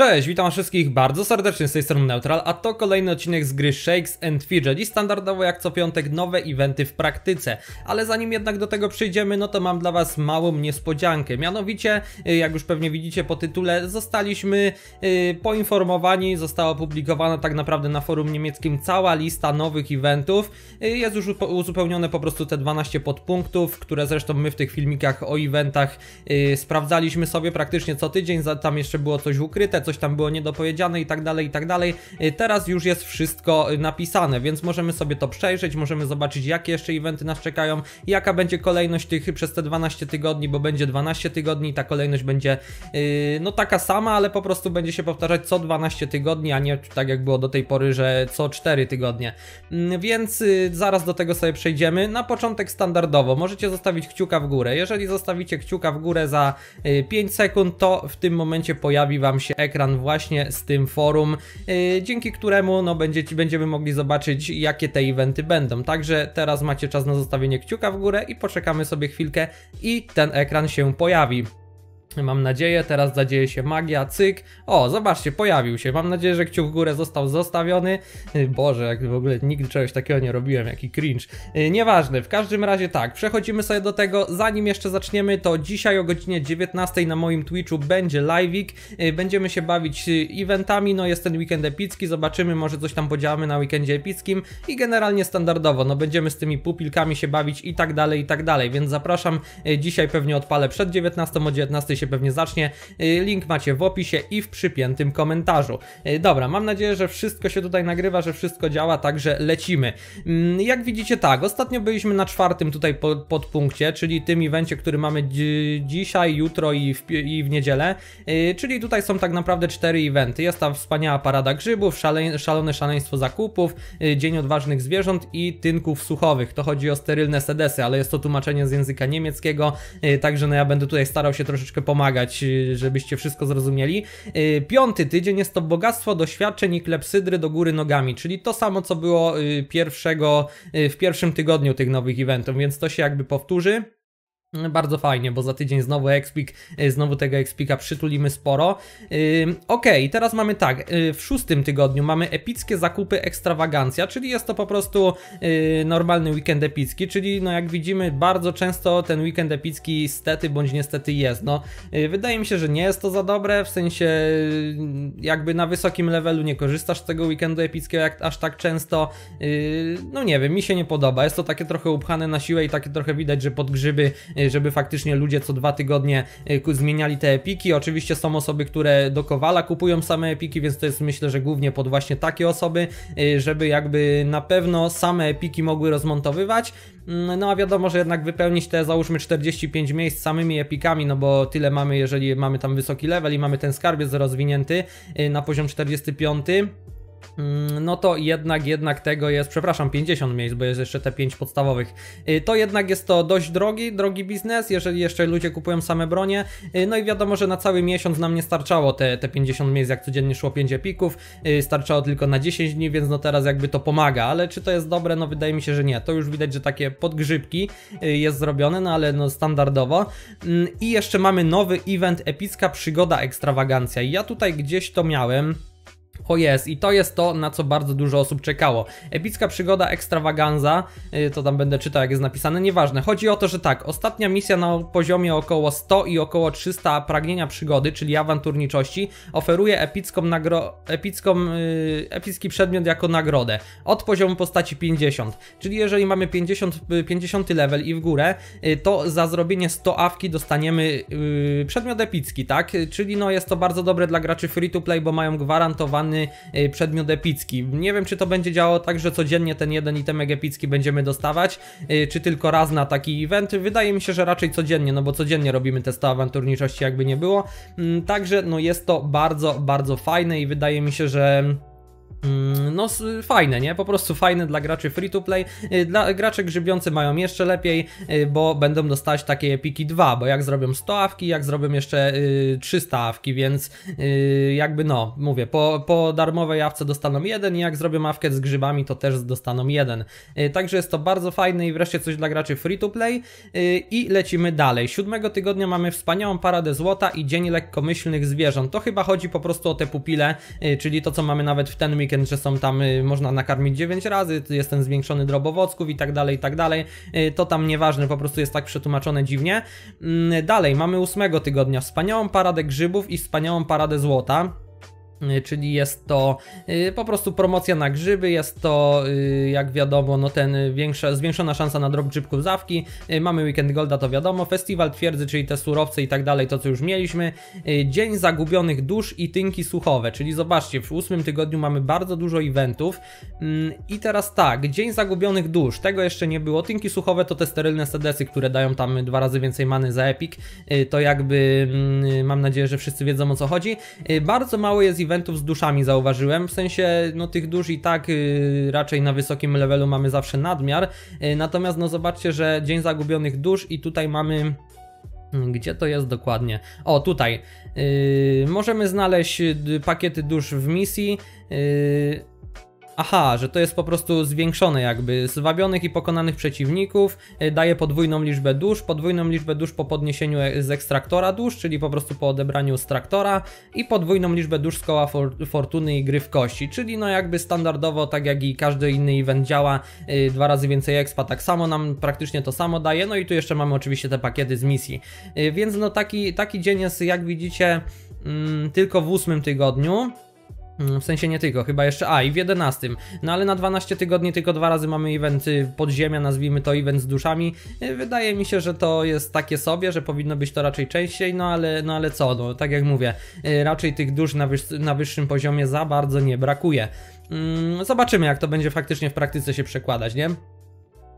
Cześć, witam wszystkich bardzo serdecznie z tej strony Neutral, a to kolejny odcinek z gry Shakes and Fidget i standardowo jak co piątek nowe eventy w praktyce. Ale zanim jednak do tego przyjdziemy, no to mam dla was małą niespodziankę. Mianowicie, y, jak już pewnie widzicie po tytule, zostaliśmy yy, poinformowani, została opublikowana tak naprawdę na forum niemieckim cała lista nowych eventów. Yy, jest już uzupełnione po prostu te 12 podpunktów, które zresztą my w tych filmikach o eventach yy, sprawdzaliśmy sobie praktycznie co tydzień, tam jeszcze było coś ukryte, coś coś tam było niedopowiedziane i tak dalej, i tak dalej. Y, teraz już jest wszystko y, napisane, więc możemy sobie to przejrzeć, możemy zobaczyć jakie jeszcze eventy nas czekają, jaka będzie kolejność tych przez te 12 tygodni, bo będzie 12 tygodni, ta kolejność będzie yy, no taka sama, ale po prostu będzie się powtarzać co 12 tygodni, a nie tak jak było do tej pory, że co 4 tygodnie. Yy, więc yy, zaraz do tego sobie przejdziemy. Na początek standardowo możecie zostawić kciuka w górę. Jeżeli zostawicie kciuka w górę za 5 y, sekund, to w tym momencie pojawi Wam się ekran ekran właśnie z tym forum, y, dzięki któremu no, będziecie, będziemy mogli zobaczyć jakie te eventy będą. Także teraz macie czas na zostawienie kciuka w górę i poczekamy sobie chwilkę i ten ekran się pojawi. Mam nadzieję, teraz zadzieje się magia, cyk. O, zobaczcie, pojawił się. Mam nadzieję, że kciuk w górę został zostawiony. Y, Boże, jak w ogóle nigdy czegoś takiego nie robiłem, jaki cringe. Y, nieważne, w każdym razie tak, przechodzimy sobie do tego. Zanim jeszcze zaczniemy, to dzisiaj o godzinie 19 na moim Twitchu będzie live'ik. Y, będziemy się bawić eventami, no jest ten weekend epicki, zobaczymy, może coś tam podziałamy na weekendzie epickim i generalnie standardowo, no będziemy z tymi pupilkami się bawić i tak dalej, i tak dalej, więc zapraszam. Dzisiaj pewnie odpalę przed 19 o 19 się pewnie zacznie. Y, link macie w opisie i w przypiętym komentarzu. Y, dobra, mam nadzieję, że wszystko się tutaj nagrywa, że wszystko działa, także lecimy. Mm, jak widzicie tak, ostatnio byliśmy na czwartym tutaj podpunkcie, czyli tym evencie, który mamy dzisiaj, jutro i w, i w niedzielę. Y, czyli tutaj są tak naprawdę cztery eventy. Jest ta wspaniała parada grzybów, szale, szalone szaleństwo zakupów, Dzień Odważnych Zwierząt i Tynków Suchowych. To chodzi o sterylne sedesy, ale jest to tłumaczenie z języka niemieckiego, także no ja będę tutaj starał się troszeczkę pomagać, y, żebyście wszystko zrozumieli. Y, piąty tydzień jest to bogactwo doświadczeń i klepsydry do góry nogami, czyli to samo, co było y, pierwszego, w pierwszym tygodniu tych nowych eventów, więc to się jakby powtórzy. Bardzo fajnie, bo za tydzień znowu Expik, y, znowu tego Expika przytulimy sporo. Y, ok, teraz mamy tak, y, w szóstym tygodniu mamy epickie zakupy ekstrawagancja, czyli jest to po prostu normalny weekend epicki, czyli no jak widzimy bardzo często ten weekend epicki stety bądź niestety jest. No wydaje mi się, że nie jest to za dobre, w sensie jakby na wysokim levelu nie korzystasz z tego weekendu epickiego jak, aż tak często. no nie wiem, mi się nie podoba, jest to takie trochę upchane na siłę i takie trochę widać, że pod grzyby Y, żeby faktycznie ludzie co dwa tygodnie y, zmieniali te epiki. Oczywiście są osoby, które do Kowala kupują same epiki, więc to jest myślę, że głównie pod właśnie takie osoby, y, żeby jakby na pewno same epiki mogły rozmontowywać. Mm, no a wiadomo, że jednak wypełnić te załóżmy 45 miejsc samymi epikami, no bo tyle mamy, jeżeli mamy tam wysoki level i mamy ten skarbiec rozwinięty na poziom 45. Mm, no to jednak, jednak tego jest, przepraszam, 50 miejsc, bo jest jeszcze te 5 podstawowych. Y, to jednak jest to dość drogi, drogi biznes, jeżeli jeszcze ludzie kupują same bronie. Y, no i wiadomo, że na cały miesiąc nam nie starczało te, te 50 miejsc, jak codziennie szło 5 epików, y, starczało tylko na 10 dni, więc no teraz jakby to pomaga, ale czy to jest dobre? No wydaje mi się, że nie. To już widać, że takie podgrzybki jest zrobione, no ale no standardowo. Mm, I jeszcze mamy nowy event Epicka Przygoda Ekstrawagancja. Ja tutaj gdzieś to miałem o jest, i to jest to, na co bardzo dużo osób czekało. Epicka przygoda ekstrawaganza, y, to tam będę czytał, jak jest napisane, nieważne. Chodzi o to, że tak, ostatnia misja na poziomie około 100 i około 300 pragnienia przygody, czyli awanturniczości, oferuje epicką nagro... epicką, yy, epicki przedmiot jako nagrodę. Od poziomu postaci 50. Czyli jeżeli mamy 50, 50 y, level i w górę, yy, to za zrobienie 100 awki dostaniemy yy, przedmiot epicki, tak? Y, czyli no jest to bardzo dobre dla graczy free to play, bo mają gwarantowany dany y, przedmiot epicki. Nie wiem, czy to będzie działało tak, że codziennie ten jeden itemek epicki będziemy dostawać, y, czy tylko raz na taki event. Wydaje mi się, że raczej codziennie, no bo codziennie robimy testa awanturniczości, jakby nie było. Mm, także no jest to bardzo, bardzo fajne i wydaje mi się, że Mm, no fajne, nie? Po prostu fajne dla graczy free to play. Y, dla graczy grzybiący mają jeszcze lepiej, y, bo będą dostać takie epiki 2, bo jak zrobią 100 awki, jak zrobią jeszcze 300 y, awki, więc jakby no, mówię, po, po darmowej awce dostaną jeden i jak zrobią awkę z grzybami, to też dostaną jeden. Także jest to bardzo fajne i wreszcie coś dla graczy free to play i lecimy dalej. 7 tygodnia mamy wspaniałą paradę złota i dzień lekkomyślnych zwierząt. To chyba chodzi po prostu o te pupile, czyli to co mamy nawet w ten mix weekend, że są tam, y, można nakarmić 9 razy, jest ten zwiększony drob i tak dalej, i tak dalej. Y, to tam nieważne, po prostu jest tak przetłumaczone dziwnie. Mm, dalej, mamy ósmego tygodnia wspaniałą paradę grzybów i wspaniałą paradę złota. Y, czyli jest to y, po prostu promocja na grzyby, jest to y, jak wiadomo no ten większa, zwiększona szansa na drop grzybków zawki, mamy Weekend Golda to wiadomo, Festiwal Twierdzy, czyli te surowce i tak dalej, to co już mieliśmy, Dzień Zagubionych Dusz i Tynki Suchowe, czyli zobaczcie, w ósmym tygodniu mamy bardzo dużo eventów mm, i teraz tak, Dzień Zagubionych Dusz, tego jeszcze nie było, Tynki Suchowe to te sterylne sedesy, które dają tam dwa razy więcej many za Epic, to jakby mm, mam nadzieję, że wszyscy wiedzą o co chodzi, bardzo mało jest eventów, eventów z duszami zauważyłem, w sensie no tych dusz i tak y, raczej na wysokim levelu mamy zawsze nadmiar, y, natomiast no zobaczcie, że Dzień Zagubionych Dusz i tutaj mamy... Mm, gdzie to jest dokładnie? O, tutaj. Yy, możemy znaleźć y, pakiety dusz w misji. Yy, Aha, że to jest po prostu zwiększone jakby. Zwabionych i pokonanych przeciwników e, daje podwójną liczbę dusz, podwójną liczbę dusz po podniesieniu e, z ekstraktora dusz, czyli po prostu po odebraniu z traktora i podwójną liczbę dusz z koła for fortuny i gry w kości, czyli no jakby standardowo, tak jak i każdy inny event działa, yy, dwa razy więcej expa, tak samo nam praktycznie to samo daje, no i tu jeszcze mamy oczywiście te pakiety z misji. Yy, więc no taki, taki dzień jest jak widzicie yy, tylko w ósmym tygodniu. Mm, w sensie nie tylko, chyba jeszcze, a i w 11. No ale na 12 tygodni tylko dwa razy mamy event podziemia, nazwijmy to event z duszami. E, wydaje mi się, że to jest takie sobie, że powinno być to raczej częściej, no ale, no ale co, no tak jak mówię, e, raczej tych dusz na, wyż, na wyższym poziomie za bardzo nie brakuje. Mm, zobaczymy jak to będzie faktycznie w praktyce się przekładać, nie?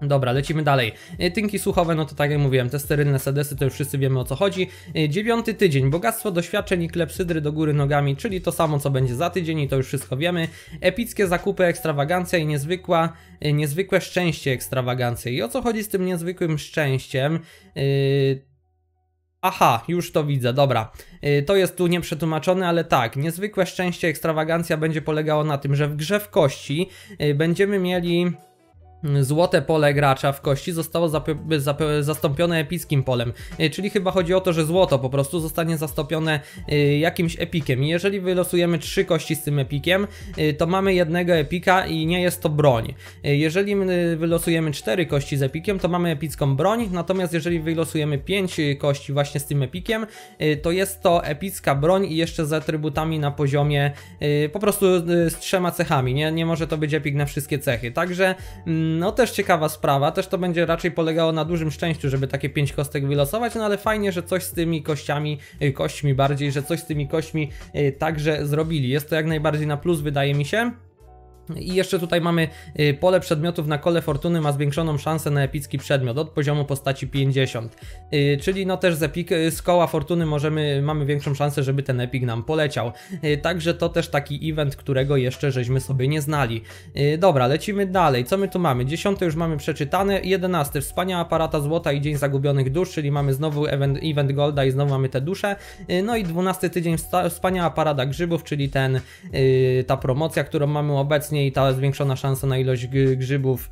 Dobra, lecimy dalej. E, tynki słuchowe, no to tak jak mówiłem, te sterylne sedesy, to już wszyscy wiemy o co chodzi. E, dziewiąty tydzień, bogactwo doświadczeń i klepsydry do góry nogami, czyli to samo co będzie za tydzień i to już wszystko wiemy. Epickie zakupy, ekstrawagancja i niezwykła, e, niezwykłe szczęście ekstrawagancja. I o co chodzi z tym niezwykłym szczęściem? Yy... Aha, już to widzę, dobra. To jest tu nieprzetłumaczone, ale tak, niezwykłe szczęście ekstrawagancja będzie polegało na tym, że w grze w kości będziemy mieli złote pole gracza w kości zostało zastąpione epickim polem, e, czyli chyba chodzi o to, że złoto po prostu zostanie zastąpione e, jakimś epikiem. I jeżeli wylosujemy trzy kości z tym epikiem, e, to mamy jednego epika i nie jest to broń. Jeżeli wylosujemy cztery kości z epikiem, to mamy epicką broń, natomiast jeżeli wylosujemy pięć kości właśnie z tym epikiem, to jest to epicka broń i jeszcze z atrybutami na poziomie po prostu z trzema cechami, nie, nie może to być epik na wszystkie cechy. Także mm, no też ciekawa sprawa, też to będzie raczej polegało na dużym szczęściu, żeby takie pięć kostek wylosować, no ale fajnie, że coś z tymi kościami, y, kośćmi bardziej, że coś z tymi kośćmi y, także zrobili. Jest to jak najbardziej na plus, wydaje mi się. I jeszcze tutaj mamy y, pole przedmiotów na kole fortuny ma zwiększoną szansę na epicki przedmiot od poziomu postaci 50. Y, czyli no też z, epik, y, z koła fortuny możemy, mamy większą szansę, żeby ten epik nam poleciał. Także to też taki event, którego jeszcze żeśmy sobie nie znali. Dobra, lecimy dalej. Co my tu mamy? 10 już mamy przeczytane. 11. Wspaniała parata złota i dzień zagubionych dusz, czyli mamy znowu event, event golda i znowu mamy te dusze. No i 12 tydzień wspaniała parada grzybów, czyli ten ta promocja, którą mamy obecnie obecnie i ta zwiększona szansa na ilość grzybów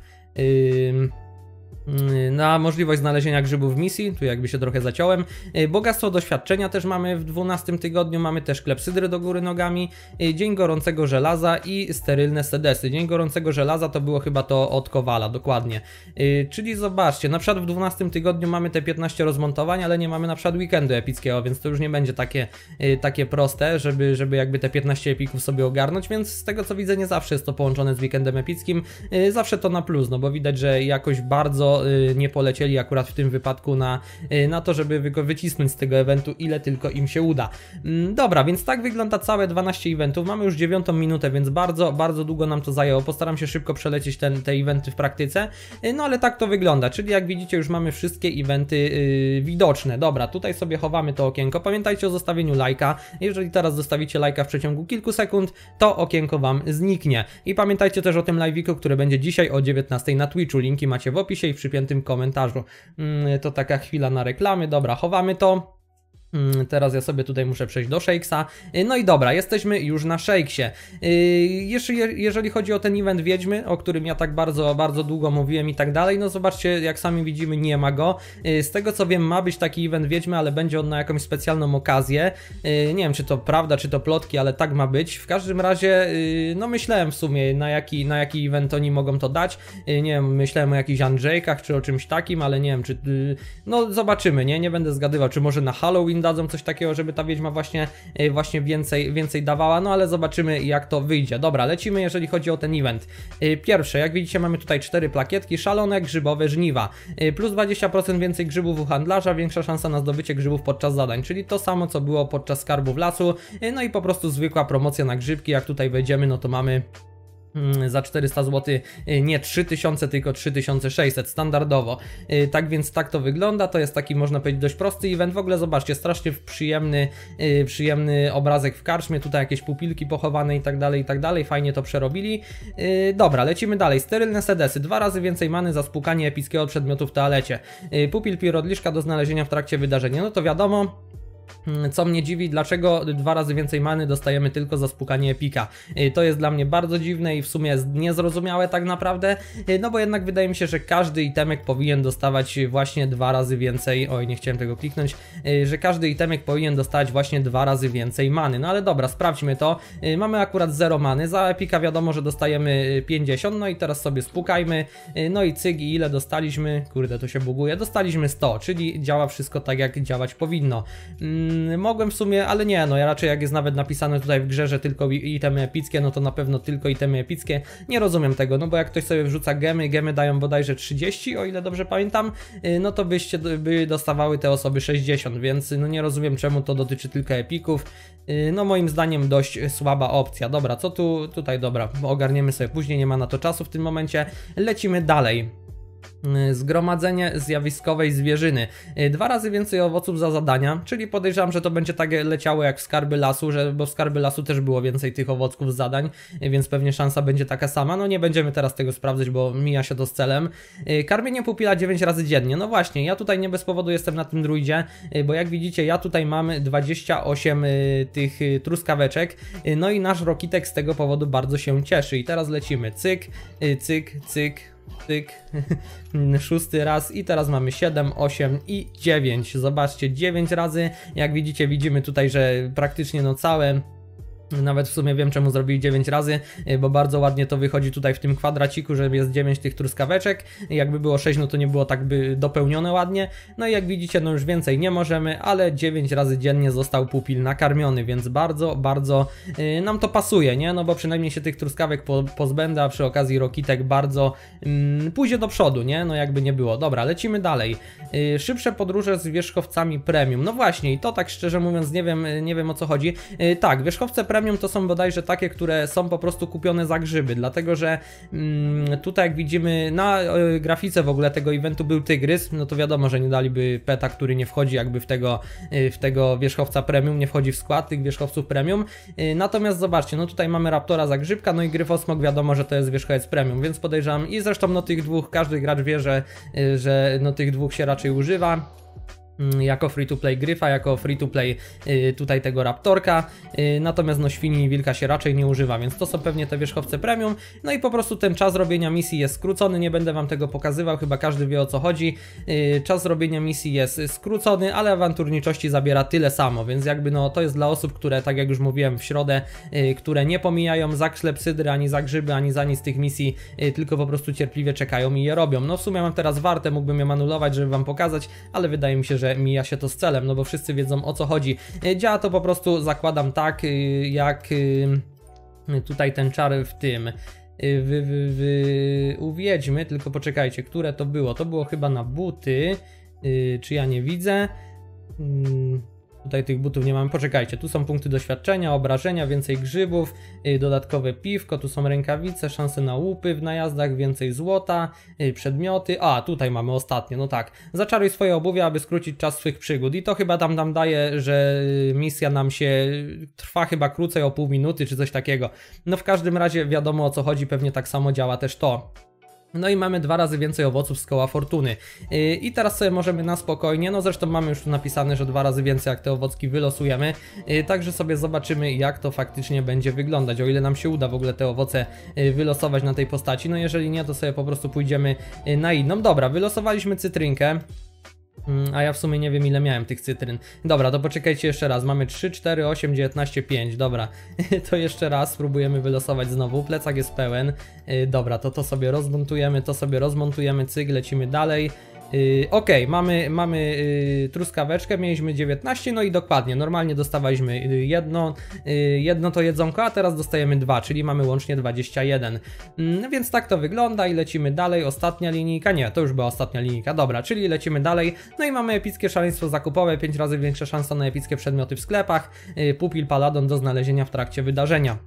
Mm, na możliwość znalezienia grzybów w misji, tu jakby się trochę zaciąłem. Y, bogactwo doświadczenia też mamy w 12 tygodniu, mamy też klepsydry do góry nogami, y, Dzień Gorącego Żelaza i sterylne sedesy. Dzień Gorącego Żelaza to było chyba to od Kowala, dokładnie. Y, czyli zobaczcie, na przykład w 12 tygodniu mamy te 15 rozmontowań, ale nie mamy na przykład weekendu epickiego, więc to już nie będzie takie, takie proste, żeby, żeby jakby te 15 epików sobie ogarnąć, więc z tego co widzę nie zawsze jest to połączone z weekendem epickim, zawsze to na plus, no bo widać, że jakoś bardzo Y, nie polecieli akurat w tym wypadku na, y, na to, żeby go wycisnąć z tego eventu, ile tylko im się uda. Mm, dobra, więc tak wygląda całe 12 eventów. Mamy już 9 minutę, więc bardzo, bardzo długo nam to zajęło. Postaram się szybko przelecieć ten, te eventy w praktyce. Y, no ale tak to wygląda, czyli jak widzicie już mamy wszystkie eventy yy, widoczne. Dobra, tutaj sobie chowamy to okienko. Pamiętajcie o zostawieniu lajka. Jeżeli teraz zostawicie lajka w przeciągu kilku sekund, to okienko Wam zniknie. I pamiętajcie też o tym live'iku, który będzie dzisiaj o 19 na Twitchu. Linki macie w opisie i w przypiętym komentarzu. Mm, to taka chwila na reklamy, dobra, chowamy to. Mm, teraz ja sobie tutaj muszę przejść do Shakesa. Y, no i dobra, jesteśmy już na Shakesie. Y, jeżeli chodzi o ten event Wiedźmy, o którym ja tak bardzo, bardzo długo mówiłem i tak dalej, no zobaczcie, jak sami widzimy, nie ma go. Y, z tego co wiem, ma być taki event Wiedźmy, ale będzie on na jakąś specjalną okazję. Nie wiem, czy to prawda, czy to plotki, ale tak ma być. W każdym razie, no myślałem w sumie, na jaki, na jaki event oni mogą to dać. Nie wiem, myślałem o jakichś Andrzejkach, czy o czymś takim, ale nie wiem, czy... No zobaczymy, nie? Nie będę zgadywał, czy może na Halloween dadzą coś takiego, żeby ta wiedźma właśnie, e, właśnie więcej, więcej dawała, no ale zobaczymy jak to wyjdzie. Dobra, lecimy jeżeli chodzi o ten event. E, pierwsze, jak widzicie mamy tutaj cztery plakietki, szalone, grzybowe, żniwa. E, plus 20% więcej grzybów u handlarza, większa szansa na zdobycie grzybów podczas zadań, czyli to samo co było podczas w lasu, no i po prostu zwykła promocja na grzybki, jak tutaj wejdziemy no to mamy Mm, za 400 zł y, nie 3000 tylko 3600 standardowo y, tak więc tak to wygląda to jest taki można powiedzieć dość prosty event w ogóle zobaczcie strasznie przyjemny y, przyjemny obrazek w karczmie tutaj jakieś pupilki pochowane i tak dalej i tak dalej fajnie to przerobili dobra lecimy dalej sterylne sedesy dwa razy więcej many za spłukanie epickiego przedmiotu w toalecie pupil pirodliszka do znalezienia w trakcie wydarzenia no to wiadomo Mm, co mnie dziwi, dlaczego dwa razy więcej many dostajemy tylko za spukanie epika. Y, to jest dla mnie bardzo dziwne i w sumie niezrozumiałe tak naprawdę, y, no bo jednak wydaje mi się, że każdy itemek powinien dostawać właśnie dwa razy więcej, oj nie chciałem tego kliknąć, y, że każdy itemek powinien dostać właśnie dwa razy więcej many. No ale dobra, sprawdźmy to. Mamy akurat 0 many, za epika wiadomo, że dostajemy 50, no i teraz sobie spukajmy, no i cyg i ile dostaliśmy? Kurde, to się buguje. Dostaliśmy 100, czyli działa wszystko tak jak działać powinno. Mm, Mm, mogłem w sumie, ale nie, no ja raczej jak jest nawet napisane tutaj w grze, że tylko itemy epickie, no to na pewno tylko itemy epickie. Nie rozumiem tego, no bo jak ktoś sobie wrzuca gemy, gemy dają bodajże 30, o ile dobrze pamiętam, y, no to byście y, by dostawały te osoby 60, więc y, no nie rozumiem czemu to dotyczy tylko epików. No moim zdaniem dość słaba opcja. Dobra, co tu tutaj, dobra, ogarniemy sobie później, nie ma na to czasu w tym momencie. Lecimy dalej. Y, zgromadzenie zjawiskowej zwierzyny. Y, dwa razy więcej owoców za zadania, czyli podejrzewam, że to będzie tak leciało jak w skarby lasu, że, bo w skarby lasu też było więcej tych owoców z zadań, y, więc pewnie szansa będzie taka sama. No nie będziemy teraz tego sprawdzać, bo mija się to z celem. Karmienie pupila 9 razy dziennie. No właśnie, ja tutaj nie bez powodu jestem na tym druidzie, bo jak widzicie, ja tutaj mam 28 tych truskaweczek. No i nasz rokitek z tego powodu bardzo się cieszy. I teraz lecimy. Cyk, cyk, cyk, Tyk, szósty raz i teraz mamy 7, 8 i 9. Zobaczcie, 9 razy. Jak widzicie, widzimy tutaj, że praktycznie no całe nawet w sumie wiem, czemu zrobili 9 razy, y, bo bardzo ładnie to wychodzi tutaj w tym kwadraciku, że jest 9 tych truskaweczek. Jakby było 6, no to nie było tak by dopełnione ładnie. No i jak widzicie, no już więcej nie możemy, ale 9 razy dziennie został pupil nakarmiony, więc bardzo, bardzo yy, nam to pasuje, nie? No bo przynajmniej się tych truskawek po, pozbędę, a przy okazji Rokitek bardzo yy, pójdzie do przodu, nie? No jakby nie było. Dobra, lecimy dalej. Yy, szybsze podróże z wierzchowcami premium. No właśnie, i to tak szczerze mówiąc nie wiem, y, nie wiem o co chodzi. Yy, tak, wierzchowce premium premium to są bodajże takie, które są po prostu kupione za grzyby, dlatego że mm, tutaj jak widzimy na y, grafice w ogóle tego eventu był tygrys, no to wiadomo, że nie daliby peta, który nie wchodzi jakby w tego, y, w tego wierzchowca premium, nie wchodzi w skład tych wierzchowców premium. Y, natomiast zobaczcie, no tutaj mamy Raptora za grzybka, no i Gryfosmog wiadomo, że to jest wierzchowiec premium, więc podejrzewam i zresztą no tych dwóch, każdy gracz wie, że, y, że no tych dwóch się raczej używa. Mm, jako free-to-play Gryfa, jako free-to-play y, tutaj tego Raptorka, y, natomiast no Świni i Wilka się raczej nie używa, więc to są pewnie te wierzchowce premium, no i po prostu ten czas robienia misji jest skrócony, nie będę Wam tego pokazywał, chyba każdy wie o co chodzi, y, czas robienia misji jest skrócony, ale awanturniczości zabiera tyle samo, więc jakby no to jest dla osób, które tak jak już mówiłem w środę, które nie pomijają za klepsydry, ani za grzyby, ani za nic tych misji, tylko po prostu cierpliwie czekają i je robią, no w sumie mam teraz warte, mógłbym je manulować, żeby Wam pokazać, ale wydaje mi się, że mija się to z celem, no bo wszyscy wiedzą o co chodzi. E, działa to po prostu, zakładam tak, e, jak e, tutaj ten czar w tym wy, wy, wy, uwiedźmy, tylko poczekajcie, które to było? To było chyba na buty, czy ja nie widzę? Mm, Tutaj tych butów nie mamy. Poczekajcie, tu są punkty doświadczenia, obrażenia, więcej grzybów, yy, dodatkowe piwko, tu są rękawice, szanse na łupy w najazdach, więcej złota, yy, przedmioty. A, tutaj mamy ostatnie, no tak. Zaczaruj swoje obuwie, aby skrócić czas swych przygód. I to chyba tam nam daje, że y, misja nam się trwa chyba krócej o pół minuty czy coś takiego. No w każdym razie wiadomo o co chodzi, pewnie tak samo działa też to. No i mamy dwa razy więcej owoców z koła fortuny. Yy, I teraz sobie możemy na spokojnie, no zresztą mamy już tu napisane, że dwa razy więcej jak te owocki wylosujemy, yy, także sobie zobaczymy jak to faktycznie będzie wyglądać, o ile nam się uda w ogóle te owoce yy, wylosować na tej postaci, no jeżeli nie to sobie po prostu pójdziemy na inną. Dobra, wylosowaliśmy cytrynkę. Mm, a ja w sumie nie wiem ile miałem tych cytryn. Dobra, to poczekajcie jeszcze raz. Mamy 3, 4, 8, 19, 5. Dobra, to jeszcze raz spróbujemy wylosować znowu. Plecak jest pełen. Y, dobra, to to sobie rozmontujemy, to sobie rozmontujemy. Cyk, lecimy dalej. Yy, ok, mamy, mamy yy, truskaweczkę, mieliśmy 19, no i dokładnie, normalnie dostawaliśmy y, jedno, yy, jedno to jedzonko, a teraz dostajemy dwa, czyli mamy łącznie 21. Yy, mm, więc tak to wygląda i lecimy dalej, ostatnia linijka, nie, to już była ostatnia linijka, dobra, czyli lecimy dalej, no i mamy epickie szaleństwo zakupowe, 5 razy większa szansa na epickie przedmioty w sklepach, yy, pupil paladon do znalezienia w trakcie wydarzenia.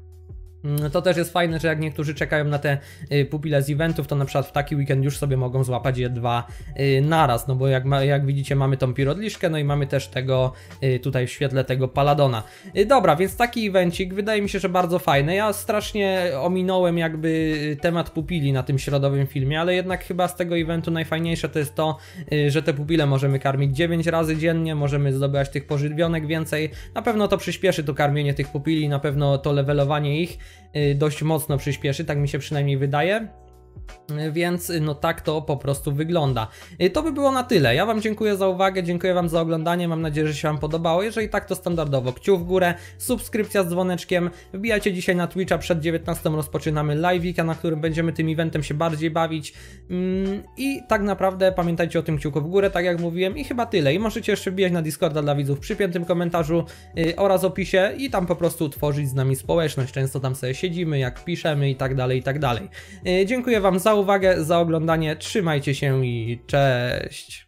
Mm, to też jest fajne, że jak niektórzy czekają na te y, pupile z eventów, to na przykład w taki weekend już sobie mogą złapać je dwa y, naraz, no bo jak, jak widzicie mamy tą pirodliszkę, no i mamy też tego y, tutaj w świetle tego paladona. Dobra, więc taki evencik wydaje mi się, że bardzo fajny. Ja strasznie ominąłem jakby temat pupili na tym środowym filmie, ale jednak chyba z tego eventu najfajniejsze to jest to, że te pupile możemy karmić 9 razy dziennie, możemy zdobywać tych pożywionek więcej. Na pewno to przyspieszy to karmienie tych pupili, na pewno to levelowanie ich Y, dość mocno przyspieszy, tak mi się przynajmniej wydaje. Więc no tak to po prostu wygląda. To by było na tyle. Ja Wam dziękuję za uwagę, dziękuję Wam za oglądanie, mam nadzieję, że się Wam podobało. Jeżeli tak, to standardowo kciuk w górę, subskrypcja z dzwoneczkiem. Wbijajcie dzisiaj na Twitcha, przed 19 rozpoczynamy live'ika, na którym będziemy tym eventem się bardziej bawić. Mm, I tak naprawdę pamiętajcie o tym kciuku w górę, tak jak mówiłem i chyba tyle. I możecie jeszcze wbijać na Discorda dla widzów przy piętym komentarzu y, oraz opisie i tam po prostu tworzyć z nami społeczność. Często tam sobie siedzimy, jak piszemy i tak dalej, i tak dalej. Y, dziękuję Wam za uwagę, za oglądanie. Trzymajcie się i cześć.